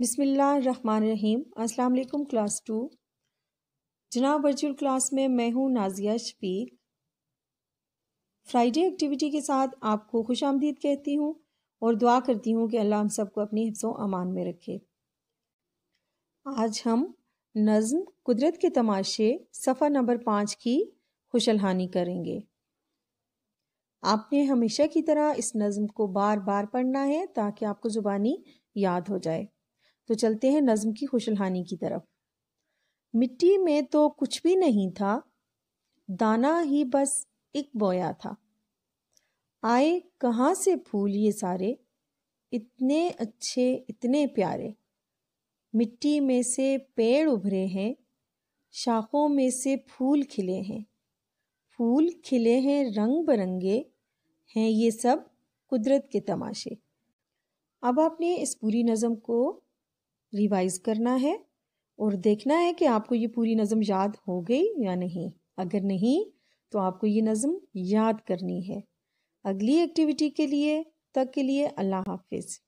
बिसमीम अस्सलाम class two जनाब वर्चुअल क्लास में मैं हूँ नाजिया शफीक फ्राइडे एक्टिविटी के साथ आपको खुश आमदीद कहती हूँ और दुआ करती हूँ कि अल्लाह हम सबको अपनी हिफ्स अमान में रखे आज हम नज़म कुदरत के तमाशे सफ़र नंबर पाँच की खुशलहानी करेंगे आपने हमेशा की तरह इस नज़म को बार बार पढ़ना है ताकि आपको ज़ुबानी याद हो जाए तो चलते हैं नज़म की खुशलहानी की तरफ मिट्टी में तो कुछ भी नहीं था दाना ही बस एक बोया था आए कहाँ से फूल ये सारे इतने अच्छे इतने प्यारे मिट्टी में से पेड़ उभरे हैं शाखों में से फूल खिले हैं फूल खिले हैं रंग बिरंगे हैं ये सब कुदरत के तमाशे अब आपने इस पूरी नज़म को रिवाइज करना है और देखना है कि आपको ये पूरी नज़म याद हो गई या नहीं अगर नहीं तो आपको ये नज़म याद करनी है अगली एक्टिविटी के लिए तक के लिए अल्लाह हाफिज़